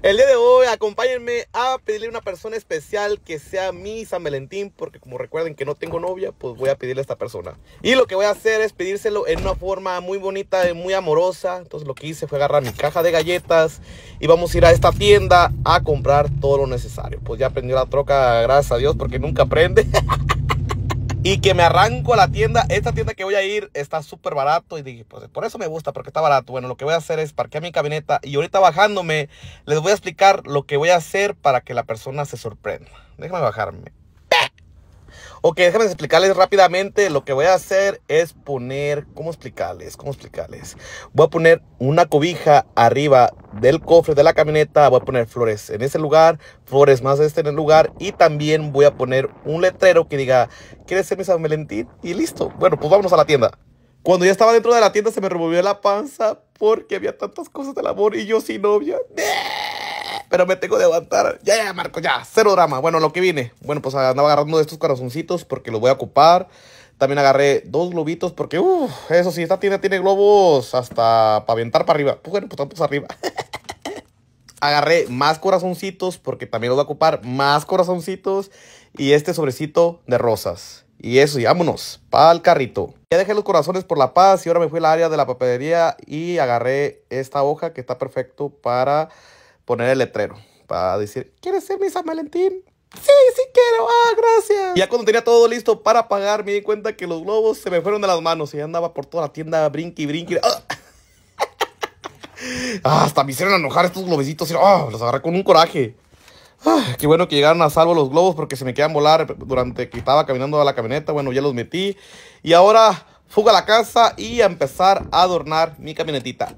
El día de hoy acompáñenme a pedirle a una persona especial que sea mi San Valentín, porque como recuerden que no tengo novia, pues voy a pedirle a esta persona. Y lo que voy a hacer es pedírselo en una forma muy bonita, muy amorosa. Entonces lo que hice fue agarrar mi caja de galletas y vamos a ir a esta tienda a comprar todo lo necesario. Pues ya aprendió la troca, gracias a Dios, porque nunca aprende. y que me arranco a la tienda. Esta tienda que voy a ir está súper barato y dije, pues por eso me gusta, porque está barato. Bueno, lo que voy a hacer es parquear mi camioneta y ahorita bajándome les voy a explicar lo que voy a hacer para que la persona se sorprenda. Déjame bajarme. Ok, déjenme explicarles rápidamente. Lo que voy a hacer es poner, ¿cómo explicarles? ¿Cómo explicarles? Voy a poner una cobija arriba del cofre de la camioneta. Voy a poner flores en ese lugar, flores más este en el lugar. Y también voy a poner un letrero que diga, ¿quieres ser mi San Valentín? Y listo. Bueno, pues vámonos a la tienda. Cuando ya estaba dentro de la tienda se me removió la panza porque había tantas cosas de amor y yo sin novia pero me tengo que aguantar. Ya, ya, Marco, ya, cero drama. Bueno, lo que viene. Bueno, pues andaba agarrando de estos corazoncitos porque los voy a ocupar. También agarré dos globitos porque, eso sí, esta tienda tiene globos hasta para aventar para arriba. bueno, pues arriba. agarré más corazoncitos porque también los voy a ocupar. Más corazoncitos y este sobrecito de rosas. Y eso, y vámonos, el carrito. Ya dejé los corazones por la paz y ahora me fui al área de la papelería y agarré esta hoja que está perfecto para poner el letrero para decir, ¿quieres ser mi San Valentín? Sí, sí quiero, ah, gracias. Y ya cuando tenía todo listo para pagar, me di cuenta que los globos se me fueron de las manos y andaba por toda la tienda brinqui, brinqui. Ah. ¡Ah! hasta me hicieron enojar estos globecitos. Y, oh, los agarré con un coraje. Ah, qué bueno que llegaron a salvo los globos porque se me quedan volar durante que estaba caminando a la camioneta. Bueno, ya los metí. Y ahora fuga a la casa y a empezar a adornar mi camionetita.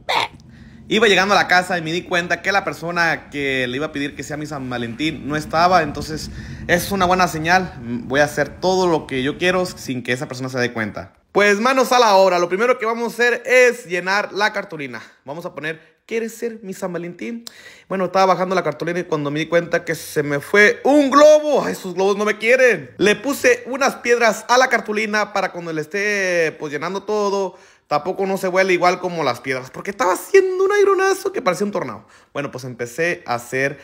Iba llegando a la casa y me di cuenta que la persona que le iba a pedir que sea mi San Valentín no estaba, entonces es una buena señal. Voy a hacer todo lo que yo quiero sin que esa persona se dé cuenta. Pues manos a la obra, lo primero que vamos a hacer es llenar la cartulina. Vamos a poner, ¿quieres ser mi San Valentín? Bueno, estaba bajando la cartulina y cuando me di cuenta que se me fue un globo. Esos globos no me quieren. Le puse unas piedras a la cartulina para cuando le esté pues llenando todo, Tampoco no se huele igual como las piedras, porque estaba haciendo un aeronazo que parecía un tornado. Bueno, pues empecé a hacer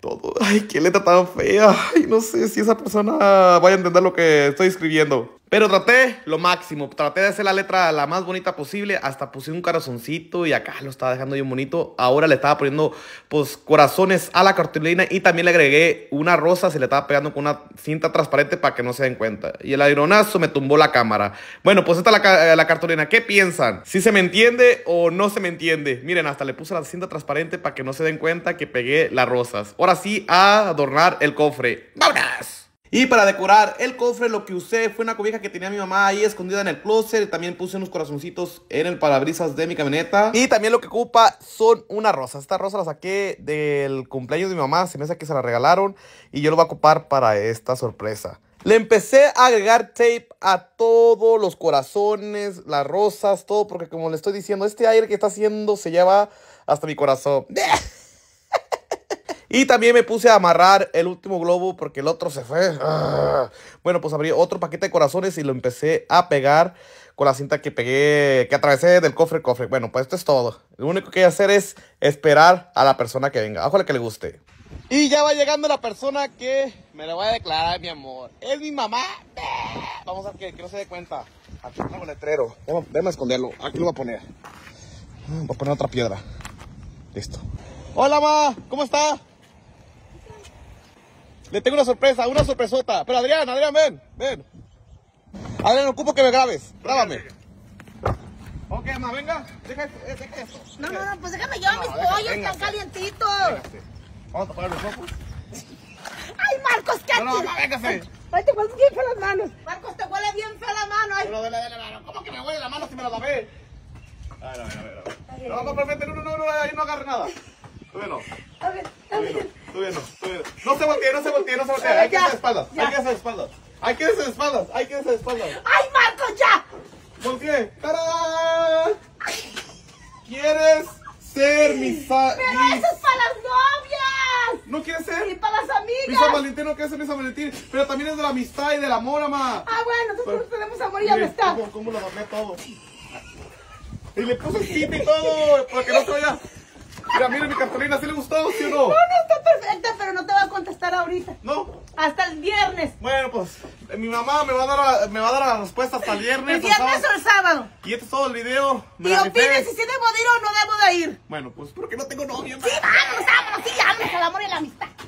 todo. Ay, qué letra tan fea. Ay, no sé si esa persona vaya a entender lo que estoy escribiendo. Pero traté lo máximo, traté de hacer la letra la más bonita posible, hasta puse un corazoncito y acá lo estaba dejando bien bonito. Ahora le estaba poniendo pues corazones a la cartulina y también le agregué una rosa, se le estaba pegando con una cinta transparente para que no se den cuenta. Y el aeronazo me tumbó la cámara. Bueno, pues esta es eh, la, cartulina, ¿qué piensan? ¿Si se me entiende o no se me entiende? Miren, hasta le puse la cinta transparente para que no se den cuenta que pegué las rosas. Ahora sí, a adornar el cofre. ¡Vámonos! Y para decorar el cofre lo que usé fue una cobija que tenía mi mamá ahí escondida en el closet. También puse unos corazoncitos en el parabrisas de mi camioneta. Y también lo que ocupa son una rosas. Esta rosa la saqué del cumpleaños de mi mamá. Se me hace que se la regalaron y yo lo voy a ocupar para esta sorpresa. Le empecé a agregar tape a todos los corazones, las rosas, todo, porque como le estoy diciendo, este aire que está haciendo se lleva hasta mi corazón. Y también me puse a amarrar el último globo porque el otro se fue. Ah. Bueno, pues abrí otro paquete de corazones y lo empecé a pegar con la cinta que pegué, que atravesé del cofre cofre. Bueno, pues esto es todo. Lo único que hay que hacer es esperar a la persona que venga. Ojalá que le guste. Y ya va llegando la persona que me la voy a declarar, mi amor. Es mi mamá. Vamos a que, que no se dé cuenta. Aquí tengo un letrero. Déjame, a esconderlo. Aquí lo voy a poner. Voy a poner otra piedra. Listo. Hola, mamá. ¿Cómo está? Le tengo una sorpresa, una sorpresota. Pero Adrián, Adrián, ven, ven. Adrián, ocupo que me grabes. Grábame. Ok, más venga. Deja, este, eh, deja eso. No, no, no, pues déjame yo a mis pollos tan calientitos. Vamos a tapar los ojos. ¡Ay, Marcos, qué No, no, no véngase. Ay, te huele bien fea las manos. Marcos, te huele bien fea la mano. Ay. Pero la mano. ¿Cómo que me huele la mano si me la lavé? A ver, a ver, a ver. A ver. No, no, no, no, no, ahí no agarre nada. Bueno. A ver, no, se voltee, no se voltee, no se voltee. Hay que hacer espaldas, hay que hacer espaldas. Hay que hacer espaldas, hay que hacer espaldas. ¡Ay, Marco, ya! Voltee. ¡Tarán! ¿Quieres ser mi sal? ¡Pero eso es para las novias! ¿No quieres ser? ¡Y para las amigas! Mi San Valentín quiere ser mi San pero también es de la amistad y del amor, ama. Ah, bueno, nosotros tenemos amor y amistad. ¿Cómo, lo mamé todo? Y le puse tip y todo, para que no se vaya. Mira, mira mi cartulina, ¿sí le gustó, sí o no. mamá me va a dar, me va a dar la respuesta hasta el viernes. El viernes o, el sábado. Y este es todo el video. Me y si sí debo ir o no debo de ir. Bueno, pues porque no tengo novio. Sí, vamos, vámonos, sí, vámonos, el amor y la amistad.